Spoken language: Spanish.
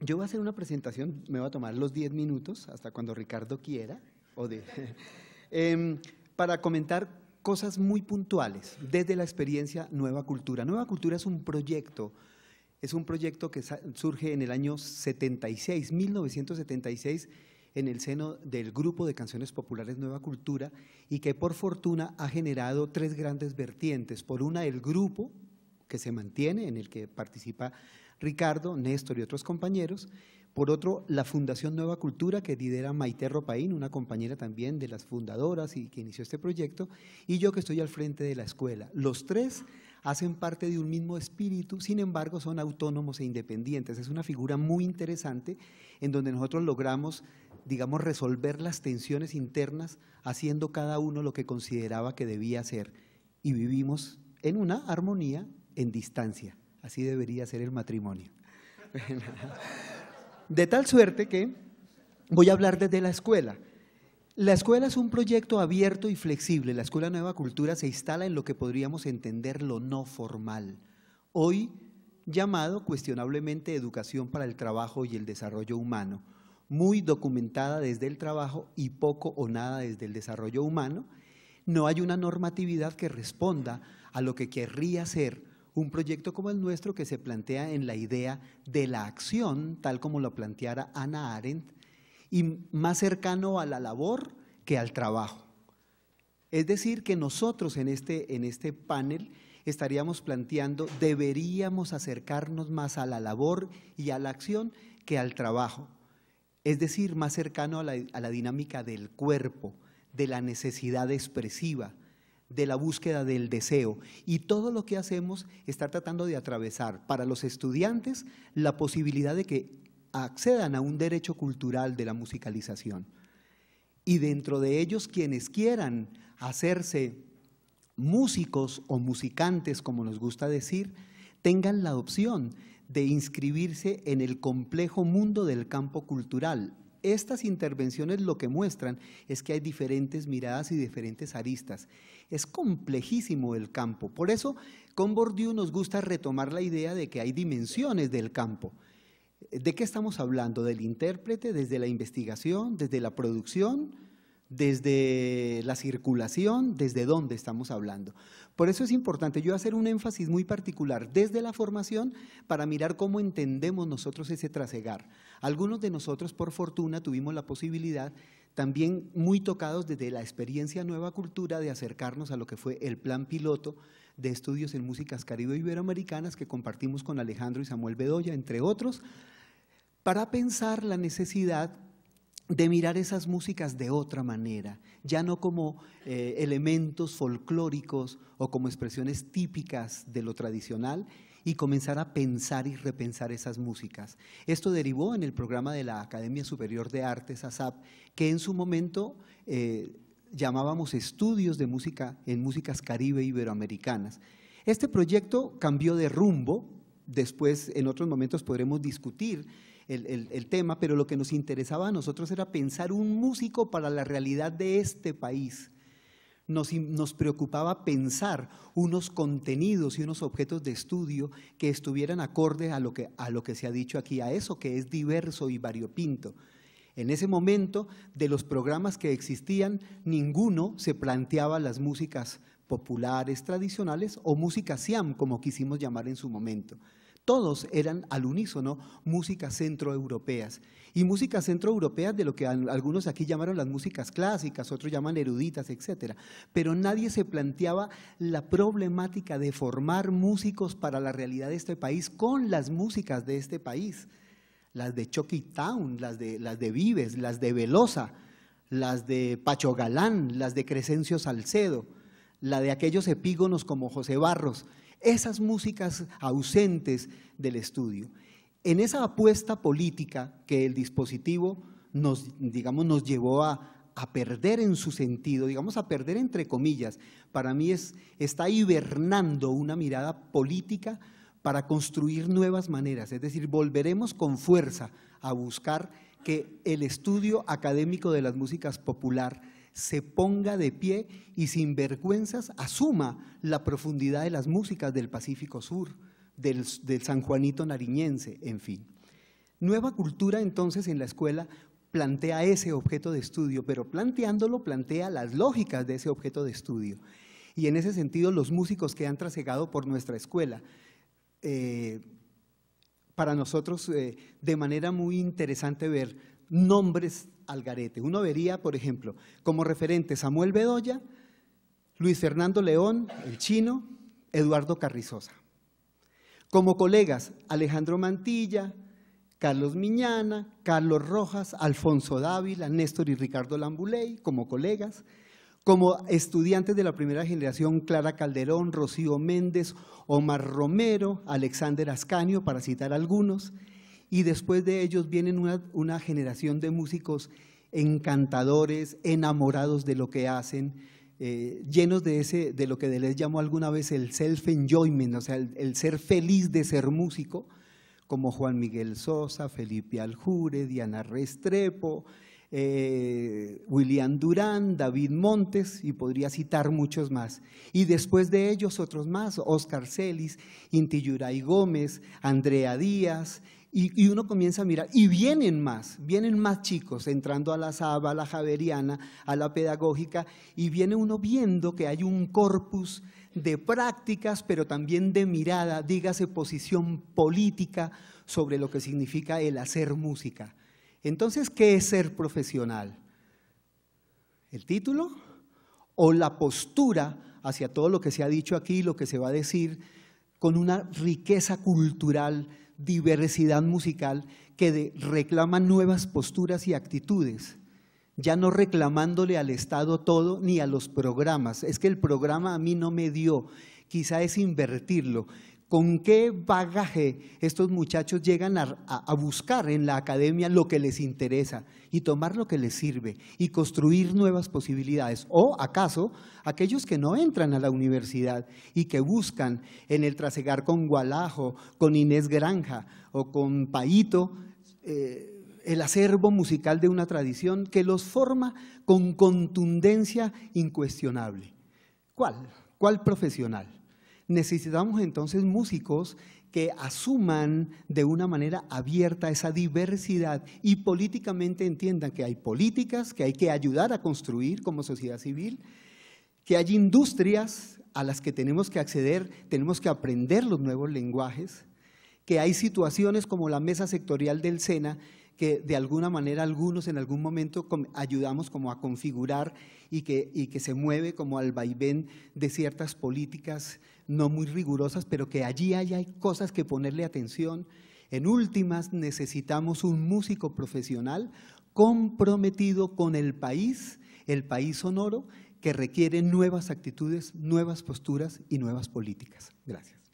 Yo voy a hacer una presentación, me va a tomar los 10 minutos, hasta cuando Ricardo quiera, o de, em, para comentar cosas muy puntuales desde la experiencia Nueva Cultura. Nueva Cultura es un proyecto, es un proyecto que surge en el año 76, 1976, en el seno del Grupo de Canciones Populares Nueva Cultura y que por fortuna ha generado tres grandes vertientes. Por una, el grupo que se mantiene, en el que participa Ricardo, Néstor y otros compañeros. Por otro, la Fundación Nueva Cultura, que lidera Maite Ropaín, una compañera también de las fundadoras y que inició este proyecto, y yo que estoy al frente de la escuela. Los tres hacen parte de un mismo espíritu, sin embargo son autónomos e independientes. Es una figura muy interesante en donde nosotros logramos, digamos, resolver las tensiones internas haciendo cada uno lo que consideraba que debía hacer y vivimos en una armonía en distancia. Así debería ser el matrimonio. De tal suerte que voy a hablar desde la escuela. La escuela es un proyecto abierto y flexible. La Escuela Nueva Cultura se instala en lo que podríamos entender lo no formal, hoy llamado cuestionablemente educación para el trabajo y el desarrollo humano, muy documentada desde el trabajo y poco o nada desde el desarrollo humano. No hay una normatividad que responda a lo que querría ser un proyecto como el nuestro que se plantea en la idea de la acción, tal como lo planteara Ana Arendt, y más cercano a la labor que al trabajo. Es decir, que nosotros en este, este panel estaríamos planteando, deberíamos acercarnos más a la labor y a la acción que al trabajo. Es decir, más cercano a la dinámica del cuerpo, de la necesidad expresiva, de la búsqueda del deseo. Y todo lo que hacemos está tratando de atravesar para los estudiantes la posibilidad de que accedan a un derecho cultural de la musicalización. Y dentro de ellos quienes quieran hacerse músicos o musicantes, como nos gusta decir, tengan la opción de inscribirse en el complejo mundo del campo cultural, estas intervenciones lo que muestran es que hay diferentes miradas y diferentes aristas. Es complejísimo el campo. Por eso, con Bourdieu nos gusta retomar la idea de que hay dimensiones del campo. ¿De qué estamos hablando? ¿Del intérprete, desde la investigación, desde la producción? desde la circulación, desde dónde estamos hablando. Por eso es importante yo hacer un énfasis muy particular desde la formación para mirar cómo entendemos nosotros ese trasegar. Algunos de nosotros, por fortuna, tuvimos la posibilidad, también muy tocados desde la experiencia Nueva Cultura, de acercarnos a lo que fue el plan piloto de estudios en músicas caribe-iberoamericanas que compartimos con Alejandro y Samuel Bedoya, entre otros, para pensar la necesidad de mirar esas músicas de otra manera, ya no como eh, elementos folclóricos o como expresiones típicas de lo tradicional, y comenzar a pensar y repensar esas músicas. Esto derivó en el programa de la Academia Superior de Artes, ASAP, que en su momento eh, llamábamos estudios de música en músicas caribe iberoamericanas. Este proyecto cambió de rumbo después en otros momentos podremos discutir el, tema, pero lo que nos interesaba a nosotros era pensar un músico para la realidad de este país. Nos, preocupaba pensar unos contenidos y unos objetos de estudio que estuvieran acorde a lo que, a lo que se ha dicho aquí, a eso que es diverso y variopinto. En ese momento, de los programas que existían, ninguno se planteaba las músicas populares, tradicionales o música siam, como quisimos llamar en su momento. Todos eran al unísono músicas centroeuropeas. Y músicas centroeuropeas de lo que algunos aquí llamaron las músicas clásicas, otros llaman eruditas, etc. Pero nadie se planteaba la problemática de formar músicos para la realidad de este país con las músicas de este país. Las de Chucky Town, las de, las de Vives, las de Velosa, las de Pacho Galán, las de Crescencio Salcedo la de aquellos epígonos como José Barros, esas músicas ausentes del estudio. En esa apuesta política que el dispositivo nos, digamos, nos llevó a, perder en su sentido, digamos, a perder entre comillas, para mí está hibernando una mirada política para construir nuevas maneras, es decir, volveremos con fuerza a buscar que el estudio académico de las músicas popular se ponga de pie y sin vergüenzas asuma la profundidad de las músicas del Pacífico Sur, del, San Juanito Nariñense, en fin. Nueva cultura entonces en la escuela plantea ese objeto de estudio, pero planteándolo plantea las lógicas de ese objeto de estudio. Y en ese sentido los músicos que han trasegado por nuestra escuela, eh, para nosotros eh, de manera muy interesante ver nombres al Uno vería, por ejemplo, como referente Samuel Bedoya, Luis Fernando León, el chino, Eduardo Carrizosa. Como colegas, Alejandro Mantilla, Carlos Miñana, Carlos Rojas, Alfonso Dávila, Néstor y Ricardo Lambuley, como colegas. Como estudiantes de la primera generación, Clara Calderón, Rocío Méndez, Omar Romero, Alexander Ascanio, para citar algunos y después de ellos vienen una, generación de músicos encantadores, enamorados de lo que hacen, eh, llenos de, ese, de lo que les llamó alguna vez el self-enjoyment, o sea, el, ser feliz de ser músico, como Juan Miguel Sosa, Felipe Aljure, Diana Restrepo, eh, William Durán, David Montes, y podría citar muchos más. Y después de ellos otros más, Oscar Celis, Inti Yuray Gómez, Andrea Díaz, y, uno comienza a mirar, y vienen más, vienen más chicos entrando a la Saba, a la Javeriana, a la Pedagógica, y viene uno viendo que hay un corpus de prácticas, pero también de mirada, dígase posición política sobre lo que significa el hacer música. Entonces, ¿qué es ser profesional? ¿El título? ¿O la postura hacia todo lo que se ha dicho aquí, lo que se va a decir, con una riqueza cultural? diversidad musical que de, reclama nuevas posturas y actitudes, ya no reclamándole al Estado todo ni a los programas. Es que el programa a mí no me dio, quizá es invertirlo con qué bagaje estos muchachos llegan a, buscar en la academia lo que les interesa y tomar lo que les sirve y construir nuevas posibilidades. O acaso aquellos que no entran a la universidad y que buscan en el trasegar con Gualajo, con Inés Granja o con Paito. Eh, el acervo musical de una tradición que los forma con contundencia incuestionable. ¿Cuál? ¿Cuál profesional? Necesitamos entonces músicos que asuman de una manera abierta esa diversidad y políticamente entiendan que hay políticas que hay que ayudar a construir como sociedad civil, que hay industrias a las que tenemos que acceder, tenemos que aprender los nuevos lenguajes, que hay situaciones como la mesa sectorial del SENA que de alguna manera algunos en algún momento ayudamos como a configurar y que, que se mueve como al vaivén de ciertas políticas no muy rigurosas, pero que allí hay, hay cosas que ponerle atención. En últimas, necesitamos un músico profesional comprometido con el país, el país sonoro, que requiere nuevas actitudes, nuevas posturas y nuevas políticas. Gracias.